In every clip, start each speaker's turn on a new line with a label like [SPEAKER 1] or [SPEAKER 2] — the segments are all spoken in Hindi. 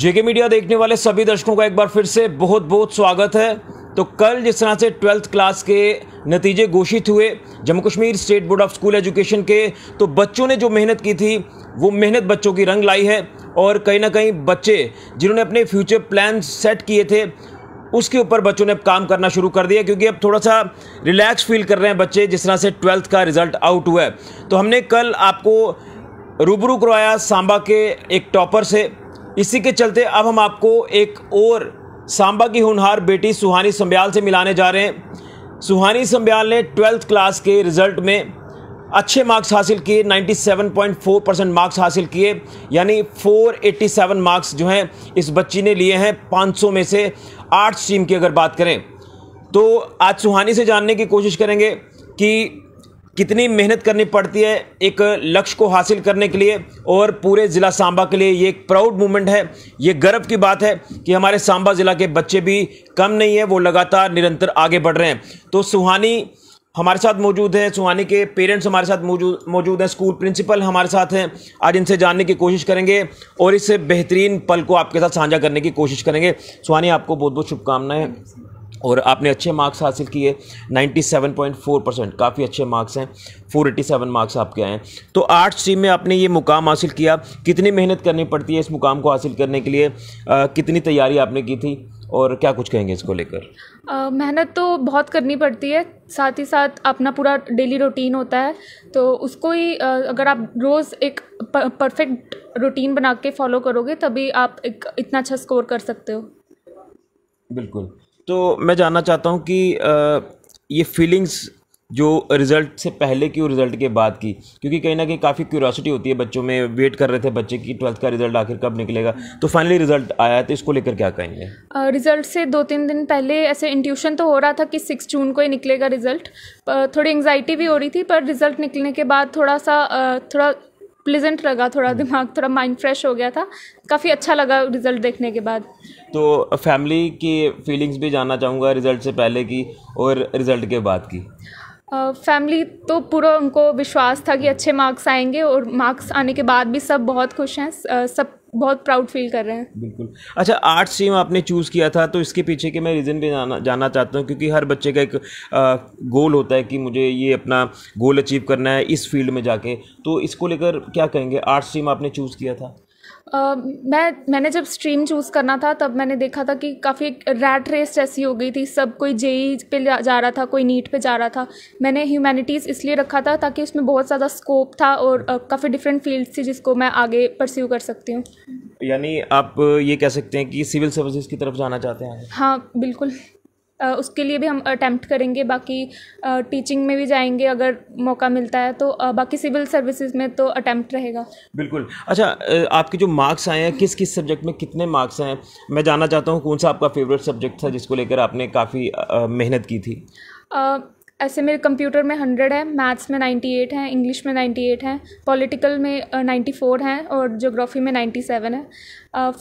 [SPEAKER 1] जेके मीडिया देखने वाले सभी दर्शकों का एक बार फिर से बहुत बहुत स्वागत है तो कल जिस तरह से ट्वेल्थ क्लास के नतीजे घोषित हुए Jammu Kashmir state board of school education के तो बच्चों ने जो मेहनत की थी वो मेहनत बच्चों की रंग लाई है और कहीं ना कहीं बच्चे जिन्होंने अपने फ्यूचर प्लान सेट किए थे उसके ऊपर बच्चों ने अब काम करना शुरू कर दिया क्योंकि अब थोड़ा सा रिलैक्स फील कर रहे हैं बच्चे जिस तरह से ट्वेल्थ का रिजल्ट आउट हुआ है तो हमने कल आपको रूबरू करवाया सांबा के एक टॉपर से इसी के चलते अब हम आपको एक और सांबा की होनहार बेटी सुहानी सम्ब्याल से मिलाने जा रहे हैं सुहानी सम्ब्याल ने ट्वेल्थ क्लास के रिज़ल्ट में अच्छे मार्क्स हासिल किए 97.4 परसेंट मार्क्स हासिल किए यानी 487 मार्क्स जो हैं इस बच्ची ने लिए हैं 500 में से आठ स्ट्रीम की अगर बात करें तो आज सुहानी से जानने की कोशिश करेंगे कि कितनी मेहनत करनी पड़ती है एक लक्ष्य को हासिल करने के लिए और पूरे ज़िला सांबा के लिए ये एक प्राउड मूवमेंट है ये गर्व की बात है कि हमारे सांबा ज़िला के बच्चे भी कम नहीं है वो लगातार निरंतर आगे बढ़ रहे हैं तो सुहानी हमारे साथ मौजूद है सुहानी के पेरेंट्स हमारे साथ मौजूद मौजूद हैं स्कूल प्रिंसिपल हमारे साथ हैं आज इनसे जानने की कोशिश करेंगे और इस बेहतरीन पल को आपके साथ साझा करने की कोशिश करेंगे सुहानी आपको बहुत बहुत शुभकामनाएं और आपने अच्छे मार्क्स हासिल किए 97.4 परसेंट काफ़ी अच्छे मार्क्स हैं 487 मार्क्स आपके आए हैं तो आर्ट स्ट्रीम में आपने ये मुकाम हासिल किया कितनी मेहनत करनी पड़ती है इस मुकाम को हासिल करने के लिए आ, कितनी तैयारी आपने की थी और क्या कुछ कहेंगे इसको लेकर
[SPEAKER 2] मेहनत तो बहुत करनी पड़ती है साथ ही साथ अपना पूरा डेली रूटीन होता है तो उसको ही आ, अगर आप रोज़ एक परफेक्ट रूटीन बना के फॉलो करोगे तभी आप एक इतना अच्छा स्कोर कर सकते हो
[SPEAKER 1] बिल्कुल तो मैं जानना चाहता हूँ कि ये फीलिंग्स जो रिज़ल्ट से पहले की और रिज़ल्ट के बाद की क्योंकि कहीं ना कहीं काफ़ी क्यूरोसिटी होती है बच्चों में वेट कर रहे थे बच्चे की ट्वेल्थ का रिज़ल्ट आखिर कब निकलेगा तो फाइनली रिज़ल्ट आया तो इसको लेकर क्या कहेंगे
[SPEAKER 2] रिज़ल्ट से दो तीन दिन पहले ऐसे इंट्यूशन तो हो रहा था कि सिक्स जून को ही निकलेगा रिज़ल्ट थोड़ी एंगजाइटी भी हो रही थी पर रिज़ल्ट निकलने के बाद थोड़ा सा थोड़ा प्लेजेंट लगा थोड़ा हम्म। दिमाग थोड़ा माइंड फ्रेश हो गया था काफ़ी अच्छा लगा रिज़ल्ट देखने के बाद
[SPEAKER 1] तो फैमिली की फीलिंग्स भी जानना चाहूँगा रिज़ल्ट से पहले की और रिज़ल्ट के बाद की
[SPEAKER 2] फैमिली uh, तो पूरा उनको विश्वास था कि अच्छे मार्क्स आएंगे और मार्क्स आने के बाद भी सब बहुत खुश हैं सब बहुत प्राउड फील कर रहे हैं
[SPEAKER 1] बिल्कुल अच्छा आर्ट स्ट्रीम आपने चूज़ किया था तो इसके पीछे के मैं रीज़न भी जाना जानना चाहता हूँ क्योंकि हर बच्चे का एक आ, गोल होता है कि मुझे ये अपना गोल अचीव करना है इस फील्ड में जाके तो इसको लेकर क्या कहेंगे आर्ट स्ट्रीम आपने चूज़ किया था
[SPEAKER 2] मैं मैंने जब स्ट्रीम चूज़ करना था तब मैंने देखा था कि काफ़ी रैट रेस जैसी हो गई थी सब कोई जेई पे जा रहा था कोई नीट पे जा रहा था मैंने ह्यूमैनिटीज़ इसलिए रखा था ताकि उसमें बहुत ज़्यादा स्कोप था और काफ़ी डिफरेंट फील्ड्स थी जिसको मैं आगे परस्यू कर सकती हूँ
[SPEAKER 1] यानी आप ये कह सकते हैं कि सिविल सर्विसेज की तरफ जाना चाहते हैं
[SPEAKER 2] हाँ बिल्कुल उसके लिए भी हम अटैम्प्ट करेंगे बाकी टीचिंग में भी जाएंगे अगर मौका मिलता है तो बाकी सिविल सर्विसेज में तो अटैम्प्ट रहेगा
[SPEAKER 1] बिल्कुल अच्छा आपके जो मार्क्स आए हैं किस किस सब्जेक्ट में कितने मार्क्स आए हैं मैं जानना चाहता हूँ कौन सा आपका फेवरेट सब्जेक्ट था जिसको लेकर आपने काफ़ी मेहनत की थी
[SPEAKER 2] ऐसे मेरे कंप्यूटर में हंड्रेड है मैथ्स में नाइन्टी एट है इंग्लिश में नाइन्टी एट है पॉलिटिकल में नाइन्टी फोर है और जोग्राफी में नाइन्टी सेवन है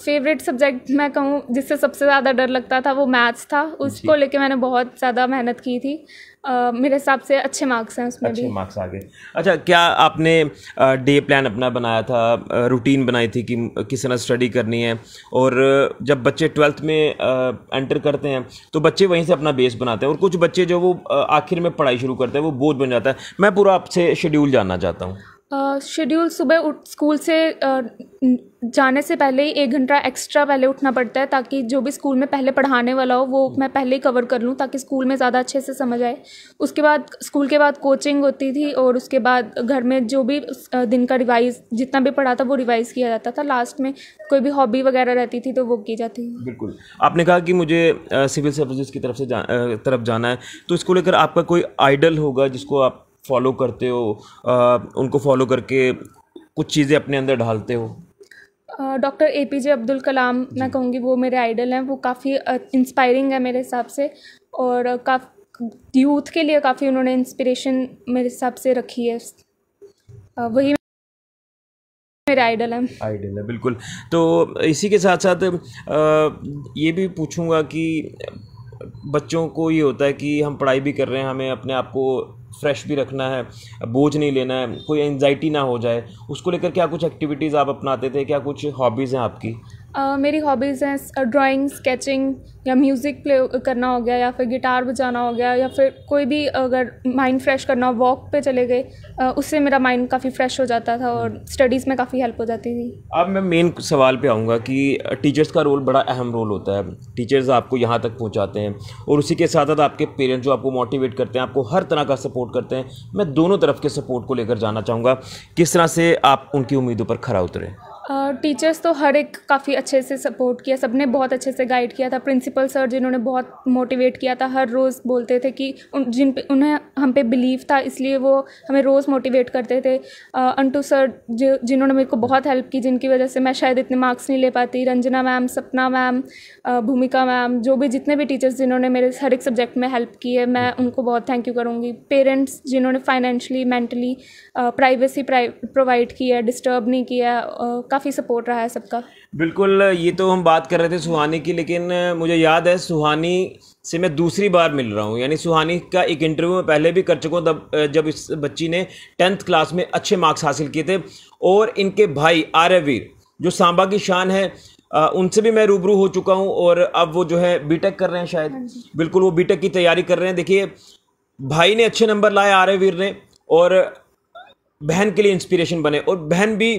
[SPEAKER 2] फेवरेट सब्जेक्ट मैं कहूँ जिससे सबसे ज़्यादा डर लगता था वो मैथ्स था उसको लेके मैंने बहुत ज़्यादा मेहनत की थी मेरे हिसाब से अच्छे मार्क्स हैं उसमें अच्छे मार्क्स
[SPEAKER 1] आ गए अच्छा क्या आपने डे प्लान अपना बनाया था रूटीन बनाई थी कि किस तरह स्टडी करनी है और जब बच्चे ट्वेल्थ में एंटर करते हैं तो बच्चे वहीं से अपना बेस बनाते हैं और कुछ बच्चे जो वो आखिर में पढ़ाई शुरू करते हैं वो बोझ बन जाता है मैं पूरा आपसे शेड्यूल जानना चाहता हूँ
[SPEAKER 2] शेड्यूल सुबह उठ स्कूल से जाने से पहले ही एक घंटा एक्स्ट्रा पहले उठना पड़ता है ताकि जो भी स्कूल में पहले पढ़ाने वाला हो वो हम्म। मैं पहले ही कवर कर लूँ ताकि स्कूल में ज़्यादा अच्छे से समझ आए उसके बाद स्कूल के बाद कोचिंग होती थी और उसके बाद घर में जो भी दिन का रिवाइज जितना भी पढ़ा था वो रिवाइज़ किया जाता था लास्ट में कोई भी हॉबी वगैरह रहती थी तो वो की जाती थी
[SPEAKER 1] बिल्कुल आपने कहा कि मुझे सिविल सर्विसेज की तरफ से जा, तरफ जाना है तो इसको लेकर आपका कोई आइडल होगा जिसको आप फॉलो करते हो आ, उनको फॉलो करके कुछ चीज़ें अपने अंदर ढालते
[SPEAKER 2] हो doctor A P J Abdul Kalam मैं कहूँगी वो मेरे आइडल हैं वो काफ़ी इंस्पायरिंग है मेरे हिसाब से और काफ यूथ के लिए काफ़ी उन्होंने इंस्पिरेशन मेरे हिसाब से रखी है वही मेरे आइडल है
[SPEAKER 1] आइडल है बिल्कुल तो इसी के साथ साथ ये भी पूछूंगा कि बच्चों को ये होता है कि हम पढ़ाई भी कर रहे हैं हमें अपने आप को फ्रेश भी रखना है बोझ नहीं लेना है कोई एनजाइटी ना हो जाए उसको लेकर क्या कुछ एक्टिविटीज़ आप अपनाते थे क्या कुछ हॉबीज़ हैं आपकी
[SPEAKER 2] मेरी हॉबीज़ हैं ड्राइंग स्केचिंग या म्यूज़िक प्ले करना हो गया या फिर गिटार बजाना हो गया या फिर कोई भी अगर माइंड फ्रेश करना हो वॉक पे चले गए उससे मेरा माइंड काफ़ी फ्रेश हो जाता था और स्टडीज़ में काफ़ी हेल्प हो जाती थी
[SPEAKER 1] अब मैं मेन सवाल पे आऊँगा कि टीचर्स का रोल बड़ा अहम रोल होता है टीचर्स आपको यहाँ तक पहुँचाते हैं और उसी के साथ साथ आपके पेरेंट्स जो आपको मोटिवेट करते हैं आपको हर तरह का सपोर्ट करते हैं मैं दोनों तरफ के सपोर्ट को लेकर जाना चाहूँगा किस तरह से आप उनकी उम्मीदों पर खरा उतरें
[SPEAKER 2] टीचर्स तो हर एक काफ़ी अच्छे से सपोर्ट किया सबने बहुत अच्छे से गाइड किया था प्रिंसिपल सर जिन्होंने बहुत मोटिवेट किया था हर रोज़ बोलते थे कि उन जिन पे उन्हें हम पे बिलीव था इसलिए वो हमें रोज़ मोटिवेट करते थे अंटू सर जो जिन्होंने मेरे को बहुत हेल्प की जिनकी वजह से मैं शायद इतने मार्क्स नहीं ले पाती Ranjana ma'am Sapna ma'am Bhumika ma'am जो भी जितने भी टीचर्स जिन्होंने मेरे हर एक सब्जेक्ट में हेल्प की है मैं उनको बहुत थैंक यू करूँगी पेरेंट्स जिन्होंने फाइनेंशली मेंटली प्राइवेसी प्रोवाइड किया है डिस्टर्ब नहीं किया काफ़ी सपोर्ट रहा है सबका
[SPEAKER 1] बिल्कुल ये तो हम बात कर रहे थे सुहानी की लेकिन मुझे याद है सुहानी से मैं दूसरी बार मिल रहा हूँ यानी सुहानी का एक इंटरव्यू मैं पहले भी कर चुका हूँ तब जब इस बच्ची ने टेंथ क्लास में अच्छे मार्क्स हासिल किए थे और इनके भाई आर्यवीर जो सांबा की शान है आ, उनसे भी मैं रूबरू हो चुका हूँ और अब वो जो है बीटेक कर रहे हैं शायद हाँ बिल्कुल वो बीटेक की तैयारी कर रहे हैं देखिए भाई ने अच्छे नंबर लाए आर्यवीर ने और बहन के लिए इंस्पिरेशन बने और बहन भी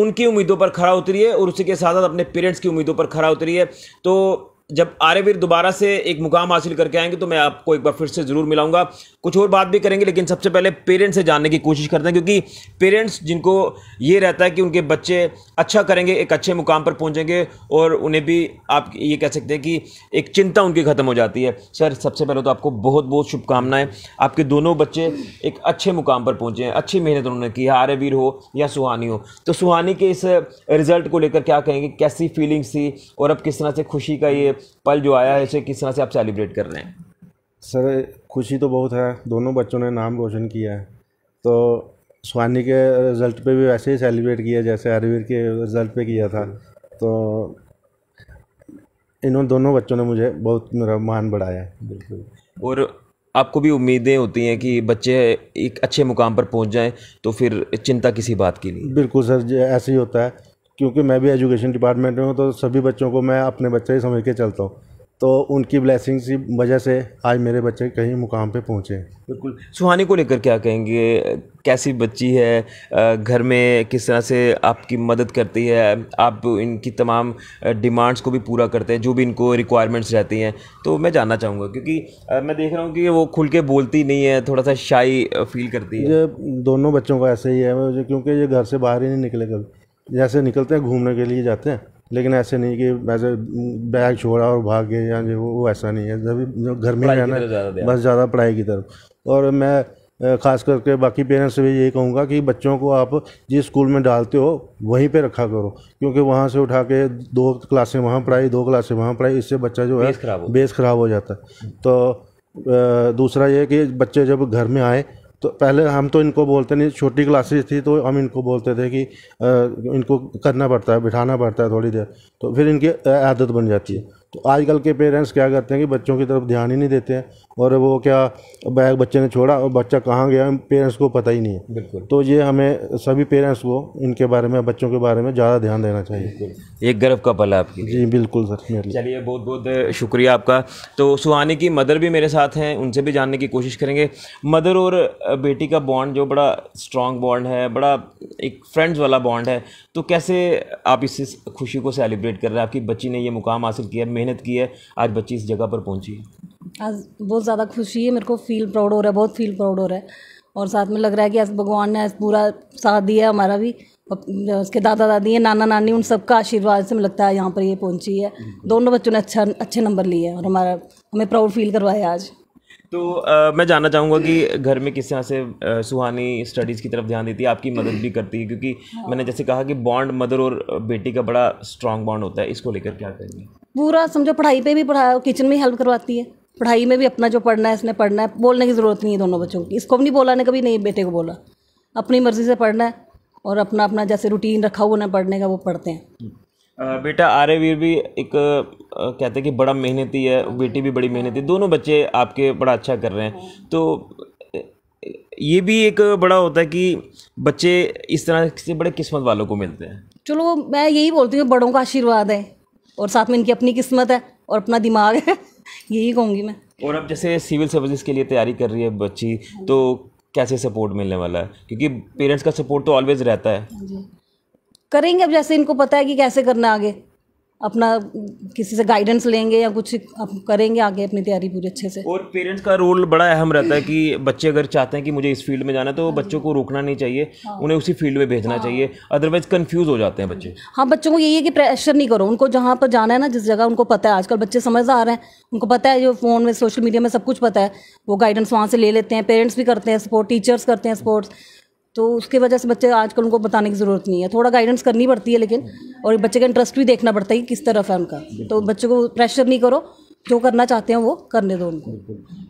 [SPEAKER 1] उनकी उम्मीदों पर खरा उतरी है और उसी के साथ साथ अपने पेरेंट्स की उम्मीदों पर खरा उतरी है तो जब आर्यवीर दोबारा से एक मुकाम हासिल करके आएंगे तो मैं आपको एक बार फिर से ज़रूर मिलाऊंगा कुछ और बात भी करेंगे लेकिन सबसे पहले पेरेंट्स से जानने की कोशिश करते हैं क्योंकि पेरेंट्स जिनको ये रहता है कि उनके बच्चे अच्छा करेंगे एक अच्छे मुकाम पर पहुंचेंगे और उन्हें भी आप ये कह सकते हैं कि एक चिंता उनकी ख़त्म हो जाती है सर सबसे पहले तो आपको बहुत बहुत शुभकामनाएँ आपके दोनों बच्चे एक अच्छे मुकाम पर पहुँचे हैं अच्छी मेहनत उन्होंने की है आर्यवीर हो या सुहानी हो तो सुहानी के इस रिज़ल्ट को लेकर क्या कहेंगे कैसी फीलिंग्स थी और अब किस तरह से खुशी का ये पल जो आया है इसे किस तरह से आप सेलिब्रेट कर रहे हैं
[SPEAKER 3] सर खुशी तो बहुत है दोनों बच्चों ने नाम रोशन किया है तो स्वानी के रिज़ल्ट पे भी वैसे ही सेलिब्रेट किया जैसे आरवीर के रिज़ल्ट पे किया था तो इन्होंने दोनों बच्चों ने मुझे बहुत मेरा मान बढ़ाया बिल्कुल
[SPEAKER 1] और आपको भी उम्मीदें होती हैं कि बच्चे एक अच्छे मुकाम पर पहुंच जाएं तो फिर चिंता किसी बात की
[SPEAKER 3] नहीं बिल्कुल सर ऐसे ही होता है क्योंकि मैं भी एजुकेशन डिपार्टमेंट में हूँ तो सभी बच्चों को मैं अपने बच्चे ही समझ के चलता हूँ तो उनकी ब्लेसिंग की वजह से आज मेरे बच्चे कहीं मुकाम पे पहुँचे
[SPEAKER 1] बिल्कुल सुहानी को लेकर क्या कहेंगे कैसी बच्ची है घर में किस तरह से आपकी मदद करती है आप इनकी तमाम डिमांड्स को भी पूरा करते हैं जो भी इनको रिक्वायरमेंट्स रहती हैं तो मैं जानना चाहूँगा क्योंकि मैं देख रहा हूँ कि वो खुल के बोलती नहीं है थोड़ा सा शाई फील करती है ये
[SPEAKER 3] दोनों बच्चों का ऐसे ही है क्योंकि ये घर से बाहर ही नहीं निकले कभी जैसे निकलते हैं घूमने के लिए जाते हैं लेकिन ऐसे नहीं कि वैसे बैग छोड़ा और भाग गए या जो वो ऐसा नहीं है जब घर में रहना बस ज़्यादा पढ़ाई की तरफ और मैं ख़ास करके बाकी पेरेंट्स से भी यही कहूँगा कि बच्चों को आप जिस स्कूल में डालते हो वहीं पे रखा करो क्योंकि वहाँ से उठा के दो क्लासें वहाँ पढ़ाई दो क्लासें वहाँ पढ़ाई इससे बच्चा जो है बेस खराब हो जाता है तो दूसरा ये कि बच्चे जब घर में आए तो पहले हम तो इनको बोलते नहीं छोटी क्लासेस थी तो हम इनको बोलते थे कि इनको करना पड़ता है बिठाना पड़ता है थोड़ी देर तो फिर इनकी आदत बन जाती है तो आजकल के पेरेंट्स क्या करते हैं कि बच्चों की तरफ ध्यान ही नहीं देते हैं और वो क्या बैग बच्चे ने छोड़ा और बच्चा कहाँ गया पेरेंट्स को पता ही नहीं है बिल्कुल तो ये हमें सभी पेरेंट्स को इनके बारे में बच्चों के बारे में ज़्यादा ध्यान देना चाहिए
[SPEAKER 1] एक गर्व का पल आपकी जी बिल्कुल सर चलिए बहुत बहुत शुक्रिया आपका तो सुहानी की मदर भी मेरे साथ हैं उनसे भी जानने की कोशिश करेंगे मदर और बेटी का बॉन्ड जो बड़ा स्ट्रॉन्ग बॉन्ड है बड़ा एक फ्रेंड्स वाला बॉन्ड है तो कैसे आप इस खुशी को सेलिब्रेट कर रहे हैं आपकी बच्ची ने ये मुकाम हासिल किया मेहनत की है आज बच्ची इस जगह पर पहुंची है
[SPEAKER 4] आज बहुत ज़्यादा खुशी है मेरे को फील प्राउड हो रहा है बहुत फील प्राउड हो रहा है और साथ में लग रहा है कि आज भगवान ने आज पूरा साथ दिया है हमारा भी उसके दादा दादी हैं नाना नानी उन सबका आशीर्वाद से लगता है यहाँ पर ये पहुँची है हम्म। दोनों बच्चों ने अच्छा अच्छे नंबर लिए हैं और हमारा हमें प्राउड फील करवाया आज
[SPEAKER 1] तो आ, मैं जानना चाहूँगा कि घर में किस तरह से सुहानी स्टडीज़ की तरफ ध्यान देती है आपकी मदद भी करती है क्योंकि हाँ। मैंने जैसे कहा कि बॉन्ड मदर और बेटी का बड़ा स्ट्रांग बॉन्ड होता है इसको लेकर क्या करेंगे
[SPEAKER 4] पूरा समझो पढ़ाई पे भी पढ़ा किचन में हेल्प करवाती है पढ़ाई में भी अपना जो पढ़ना है इसने पढ़ना है बोलने की ज़रूरत नहीं है दोनों बच्चों की इसको भी नहीं बोला ने कभी नहीं बेटे को बोला अपनी मर्ज़ी से पढ़ना है और अपना अपना जैसे रूटीन रखा हुआ ना पढ़ने का वो पढ़ते हैं हम्म।
[SPEAKER 1] बेटा आर्य वीर भी एक कहते हैं कि बड़ा मेहनती है बेटी भी बड़ी मेहनती दोनों बच्चे आपके बड़ा अच्छा कर रहे हैं तो ये भी एक बड़ा होता है कि बच्चे इस तरह से बड़े किस्मत वालों को मिलते हैं
[SPEAKER 4] चलो मैं यही बोलती हूँ बड़ों का आशीर्वाद है और साथ में इनकी अपनी किस्मत है और अपना दिमाग है यही कहूँगी मैं
[SPEAKER 1] और अब जैसे सिविल सर्विसेज के लिए तैयारी कर रही है बच्ची तो कैसे सपोर्ट मिलने वाला है क्योंकि पेरेंट्स का सपोर्ट तो ऑलवेज रहता है हाँ
[SPEAKER 4] करेंगे अब जैसे इनको पता है कि कैसे करना है आगे अपना किसी से गाइडेंस लेंगे या कुछ करेंगे आगे अपनी तैयारी पूरी अच्छे से और
[SPEAKER 1] पेरेंट्स का रोल बड़ा अहम रहता है कि बच्चे अगर चाहते हैं कि मुझे इस फील्ड में जाना है तो बच्चों को रोकना नहीं चाहिए हाँ। उन्हें उसी फील्ड में भेजना हाँ। चाहिए अदरवाइज कंफ्यूज हो जाते हैं बच्चे
[SPEAKER 4] हाँ बच्चों को यही है कि प्रेशर नहीं करो उनको जहाँ पर जाना है ना जिस जगह उनको पता है आजकल बच्चे समझदार हैं उनको पता है जो फ़ोन में सोशल मीडिया में सब कुछ पता है वो गाइडेंस वहाँ से ले लेते हैं पेरेंट्स भी करते हैं सपोर्ट टीचर्स करते हैं सपोर्ट्स तो उसके वजह से बच्चे आजकल उनको बताने की ज़रूरत नहीं है थोड़ा गाइडेंस करनी पड़ती है लेकिन और बच्चे का इंटरेस्ट भी देखना पड़ता है कि किस तरफ है उनका तो बच्चों को प्रेशर नहीं करो जो करना चाहते हैं वो करने दो उनको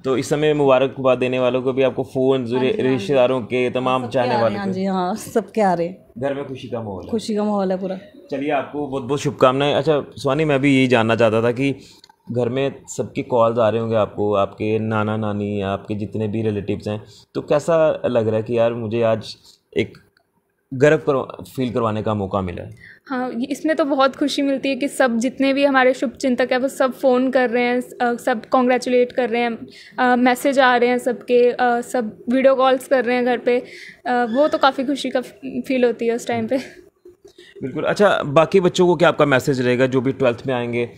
[SPEAKER 1] तो इस समय मुबारकबाद देने वालों को भी आपको फ़ोन रिश्तेदारों के तमाम चाहने वाले हाँ
[SPEAKER 4] जी हाँ सबके हाँ हाँ, आ रहे हैं घर में खुशी का माहौल खुशी का माहौल है पूरा
[SPEAKER 1] चलिए आपको बहुत बहुत शुभकामनाएं अच्छा सुहानी मैं भी यही जानना चाहता था कि घर में सबके कॉल्स आ रहे होंगे आपको आपके नाना नानी आपके जितने भी रिलेटिव्स हैं तो कैसा लग रहा है कि यार मुझे आज एक गर्व करो फील करवाने का मौका मिला है
[SPEAKER 2] हाँ इसमें तो बहुत खुशी मिलती है कि सब जितने भी हमारे शुभ चिंतक हैं वो सब फ़ोन कर रहे हैं सब कॉन्ग्रेचुलेट कर रहे हैं मैसेज आ रहे हैं सबके सब वीडियो कॉल्स कर रहे हैं घर पे वो तो काफ़ी खुशी का फील होती है उस टाइम पे
[SPEAKER 1] बिल्कुल अच्छा बाकी बच्चों को क्या आपका मैसेज रहेगा जो भी ट्वेल्थ में आएंगे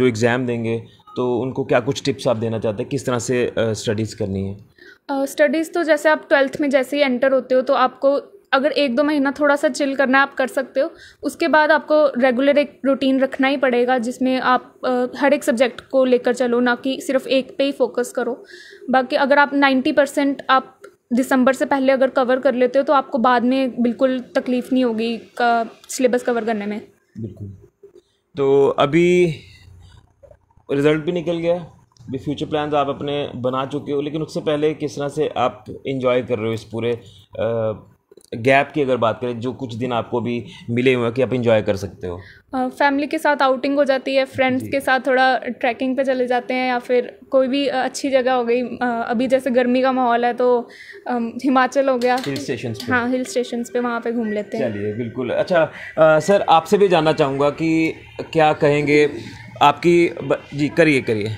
[SPEAKER 1] जो एग्ज़ाम देंगे तो उनको क्या कुछ टिप्स आप देना चाहते हैं किस तरह से स्टडीज़ करनी
[SPEAKER 2] है स्टडीज़ uh, तो जैसे आप ट्वेल्थ में जैसे ही एंटर होते हो तो आपको अगर एक दो महीना थोड़ा सा चिल करना आप कर सकते हो उसके बाद आपको रेगुलर एक रूटीन रखना ही पड़ेगा जिसमें आप uh, हर एक सब्जेक्ट को लेकर चलो ना कि सिर्फ एक पे ही फोकस करो बाकी अगर आप नाइन्टी परसेंट आप दिसंबर से पहले अगर कवर कर लेते हो तो आपको बाद में बिल्कुल तकलीफ़ नहीं होगी का सिलेबस कवर करने में बिल्कुल
[SPEAKER 1] तो अभी रिज़ल्ट भी निकल गया भी फ्यूचर प्लान आप अपने बना चुके हो लेकिन उससे पहले किस तरह से आप इंजॉय कर रहे हो इस पूरे आ, गैप की अगर बात करें जो कुछ दिन आपको भी मिले हुए हैं कि आप इंजॉय कर सकते हो
[SPEAKER 2] फैमिली के साथ आउटिंग हो जाती है फ्रेंड्स के साथ थोड़ा ट्रैकिंग पे चले जाते हैं या फिर कोई भी अच्छी जगह हो गई अभी जैसे गर्मी का माहौल है तो हिमाचल हो गया हिल स्टेशन हाँ हिल स्टेशन पे वहाँ पे घूम लेते हैं
[SPEAKER 1] चलिए बिल्कुल अच्छा आ, सर आपसे भी जानना चाहूँगा कि क्या कहेंगे आपकी ब... जी करिए करिए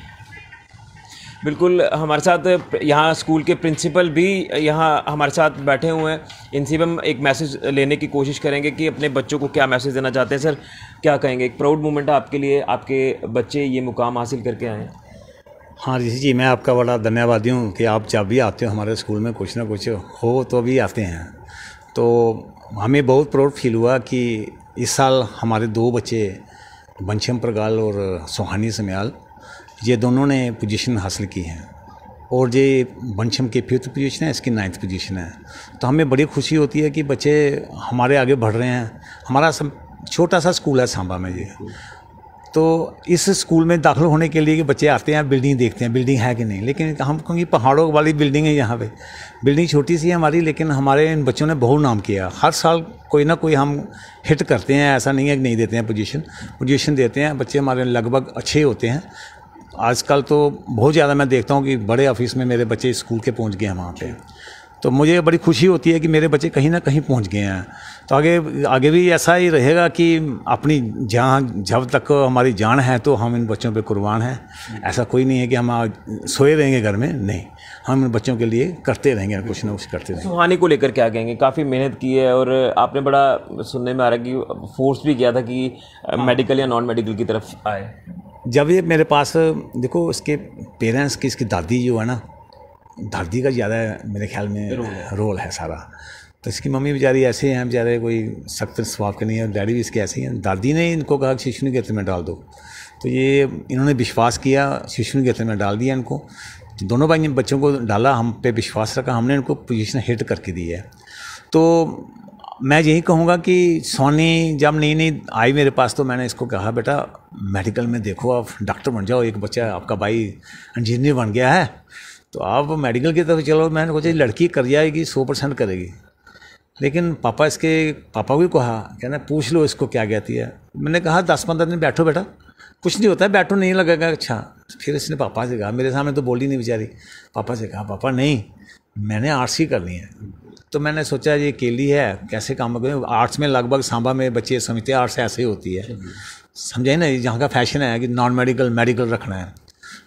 [SPEAKER 1] बिल्कुल हमारे साथ यहाँ स्कूल के प्रिंसिपल भी यहाँ हमारे साथ बैठे हुए हैं इनसे भी हम एक मैसेज लेने की कोशिश करेंगे कि अपने बच्चों को क्या मैसेज देना चाहते हैं सर क्या कहेंगे एक प्राउड मोमेंट है आपके लिए आपके बच्चे ये मुकाम हासिल करके आए हैं
[SPEAKER 5] हाँ जी जी मैं आपका बड़ा धन्यवादी हूँ कि आप जब भी आते हो हमारे स्कूल में कुछ ना कुछ हो तो भी आते हैं तो हमें बहुत प्राउड फील हुआ कि इस साल हमारे दो बच्चे बंशम प्रगाल और सुहानी समयाल ये दोनों ने पोजीशन हासिल की है और ये बंशम की फिफ्थ पोजीशन है इसकी नाइन्थ पोजीशन है तो हमें बड़ी खुशी होती है कि बच्चे हमारे आगे बढ़ रहे हैं हमारा सब छोटा सा स्कूल है सांबा में ये तो इस स्कूल में दाखिल होने के लिए कि बच्चे आते हैं बिल्डिंग देखते हैं बिल्डिंग है कि नहीं लेकिन हम क्योंकि पहाड़ों वाली बिल्डिंग है यहाँ पे बिल्डिंग छोटी सी है हमारी लेकिन हमारे इन बच्चों ने बहुत नाम किया हर साल कोई ना कोई हम हिट करते हैं ऐसा नहीं है कि नहीं देते हैं पोजीशन पोजीशन देते हैं बच्चे हमारे लगभग अच्छे होते हैं आजकल तो बहुत ज़्यादा मैं देखता हूँ कि बड़े ऑफिस में मेरे बच्चे स्कूल के पहुँच गए हैं वहाँ पे तो मुझे बड़ी खुशी होती है कि मेरे बच्चे कहीं ना कहीं पहुँच गए हैं तो आगे आगे भी ऐसा ही रहेगा कि अपनी जहाँ जब तक हमारी जान है तो हम इन बच्चों पे कुर्बान हैं ऐसा कोई नहीं है कि हम आज सोए रहेंगे घर में नहीं हम इन बच्चों के लिए करते रहेंगे कुछ ना कुछ करते रहेंगे
[SPEAKER 1] सुहानी को लेकर क्या कहेंगे काफ़ी मेहनत की है और आपने बड़ा सुनने में आ रहा कि फोर्स भी किया था कि मेडिकल या नॉन मेडिकल की तरफ आए
[SPEAKER 5] जब ये मेरे पास देखो इसके पेरेंट्स की इसकी दादी जो है ना दादी का ज़्यादा मेरे ख्याल में रोल है सारा तो इसकी मम्मी बेचारी ऐसे हैं बेचारे कोई सख्त स्वभाव के नहीं है डैडी भी इसके ऐसे ही हैं दादी ने इनको कहा कि शिशु के में डाल दो तो ये इन्होंने विश्वास किया शिशु के में डाल दिया इनको तो दोनों भाई ने बच्चों को डाला हम पे विश्वास रखा हमने इनको पोजिशन हिट करके दी है तो मैं यही कहूँगा कि सोनी जब नई नई आई मेरे पास तो मैंने इसको कहा बेटा मेडिकल में देखो आप डॉक्टर बन जाओ एक बच्चा आपका भाई इंजीनियर बन गया है तो आप मेडिकल की तरफ चलो मैंने सोचा लड़की कर जाएगी सौ परसेंट करेगी लेकिन पापा इसके पापा को कहा कहना पूछ लो इसको क्या कहती है मैंने कहा दस पंद्रह दिन बैठो बेटा कुछ नहीं होता है बैठो नहीं लगेगा अच्छा फिर इसने पापा से कहा मेरे सामने तो बोली नहीं बेचारी पापा से कहा पापा नहीं मैंने आर्ट्स ही करनी है तो मैंने सोचा ये केली है कैसे काम करें आर्ट्स में लगभग सांबा में बच्चे समझते हैं आर्ट्स ऐसे ही होती है समझे ना जहाँ का फैशन है कि नॉन मेडिकल मेडिकल रखना है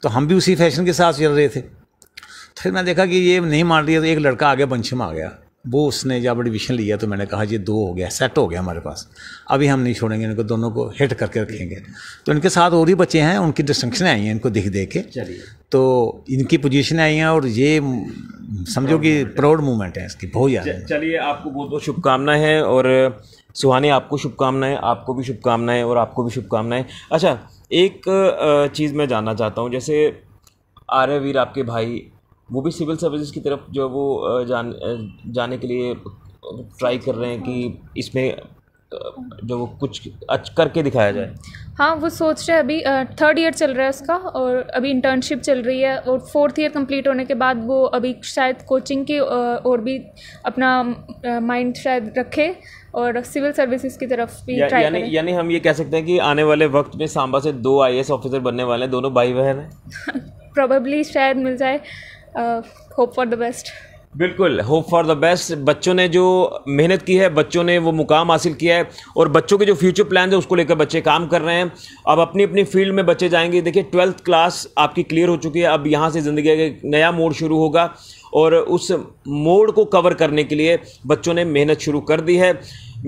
[SPEAKER 5] तो हम भी उसी फैशन के साथ चल रहे थे तो फिर मैंने देखा कि ये नहीं मान रही है तो एक लड़का आ गया बंशम आ गया वो उसने जब एडमिशन लिया तो मैंने कहा ये दो हो गया सेट हो गया हमारे पास अभी हम नहीं छोड़ेंगे इनको दोनों को हिट करके रखेंगे तो इनके साथ और ही बच्चे हैं उनकी डिस्टिंक्शनें आई हैं इनको देख देख के तो इनकी पोजिशन आई हैं और ये समझो कि प्राउड मूवमेंट है इसकी बहुत ज़्यादा
[SPEAKER 1] चलिए आपको बहुत बहुत शुभकामनाएं हैं और सुहानी आपको शुभकामनाएं आपको भी शुभकामनाएं और आपको भी शुभकामनाएं अच्छा एक चीज़ मैं जानना चाहता हूँ जैसे आर्य वीर आपके भाई वो भी सिविल सर्विसेज की तरफ जो वो जान जाने के लिए ट्राई कर रहे हैं कि इसमें जो वो कुछ अच करके दिखाया जाए
[SPEAKER 2] हाँ वो सोच रहे हैं अभी थर्ड ईयर चल रहा है उसका और अभी इंटर्नशिप चल रही है और फोर्थ ईयर कंप्लीट होने के बाद वो अभी शायद कोचिंग की और भी अपना माइंड शायद रखे और सिविल सर्विसेज की तरफ भी या, ट्राई यानी
[SPEAKER 1] यानी हम ये कह सकते हैं कि आने वाले वक्त में सांबा से दो आई ऑफिसर बनने वाले हैं दोनों भाई बहन हैं
[SPEAKER 2] प्रॉबेबली शायद मिल जाए होप फॉर द बेस्ट
[SPEAKER 1] बिल्कुल होप फॉर द बेस्ट बच्चों ने जो मेहनत की है बच्चों ने वो मुकाम हासिल किया है और बच्चों के जो फ्यूचर प्लान है उसको लेकर बच्चे काम कर रहे हैं अब अपनी अपनी फील्ड में बच्चे जाएंगे देखिए ट्वेल्थ क्लास आपकी क्लियर हो चुकी है अब यहाँ से ज़िंदगी का एक नया मोड़ शुरू होगा और उस मोड़ को कवर करने के लिए बच्चों ने मेहनत शुरू कर दी है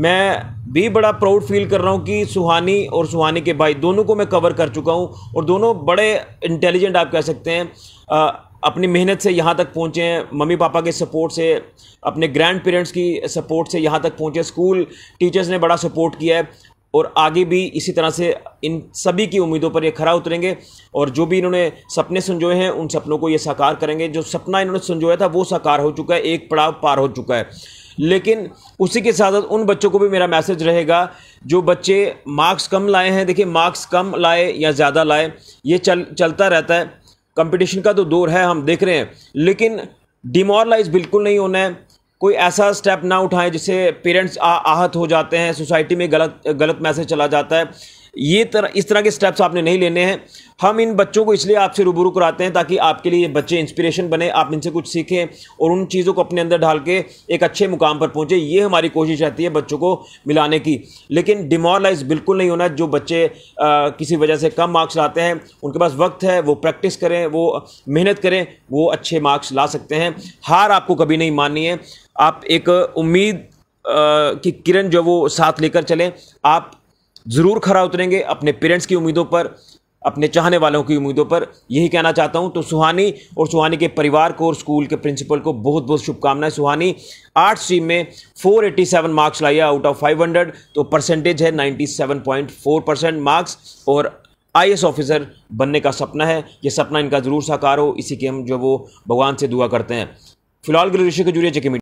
[SPEAKER 1] मैं भी बड़ा प्राउड फील कर रहा हूँ कि सुहानी और सुहानी के भाई दोनों को मैं कवर कर चुका हूँ और दोनों बड़े इंटेलिजेंट आप कह सकते हैं अपनी मेहनत से यहाँ तक पहुँचे हैं मम्मी पापा के सपोर्ट से अपने ग्रैंड पेरेंट्स की सपोर्ट से यहाँ तक पहुँचे स्कूल टीचर्स ने बड़ा सपोर्ट किया है और आगे भी इसी तरह से इन सभी की उम्मीदों पर ये खरा उतरेंगे और जो भी इन्होंने सपने संजोए हैं उन सपनों को ये साकार करेंगे जो सपना इन्होंने संजोया था वो साकार हो चुका है एक पड़ाव पार हो चुका है लेकिन उसी के साथ साथ उन बच्चों को भी मेरा मैसेज रहेगा जो बच्चे मार्क्स कम लाए हैं देखिए मार्क्स कम लाए या ज़्यादा लाए ये चल चलता रहता है कंपटीशन का तो दौर है हम देख रहे हैं लेकिन डिमोरलाइज बिल्कुल नहीं होना है कोई ऐसा स्टेप ना उठाएं जिससे पेरेंट्स आहत हो जाते हैं सोसाइटी में गलत गलत मैसेज चला जाता है ये तरह इस तरह के स्टेप्स आपने नहीं लेने हैं हम इन बच्चों को इसलिए आपसे रूबरू कराते हैं ताकि आपके लिए बच्चे इंस्पिरेशन बने आप इनसे कुछ सीखें और उन चीज़ों को अपने अंदर ढाल के एक अच्छे मुकाम पर पहुँचे ये हमारी कोशिश रहती है बच्चों को मिलाने की लेकिन डिमोरलाइज बिल्कुल नहीं होना जो बच्चे आ, किसी वजह से कम मार्क्स लाते हैं उनके पास वक्त है वो प्रैक्टिस करें वो मेहनत करें वो अच्छे मार्क्स ला सकते हैं हार आपको कभी नहीं माननी है आप एक उम्मीद की किरण जो वो साथ लेकर चलें आप ज़रूर खरा उतरेंगे अपने पेरेंट्स की उम्मीदों पर अपने चाहने वालों की उम्मीदों पर यही कहना चाहता हूं तो सुहानी और सुहानी के परिवार को और स्कूल के प्रिंसिपल को बहुत बहुत शुभकामनाएं सुहानी आर्ट्स स्ट्रीम में 487 मार्क्स लाया आउट ऑफ 500 तो परसेंटेज है 97.4 परसेंट मार्क्स और आई ऑफिसर बनने का सपना है ये सपना इनका ज़रूर साकार हो इसी की हम जो वो भगवान से दुआ करते हैं फिलहाल ऋषि के जुड़े जेके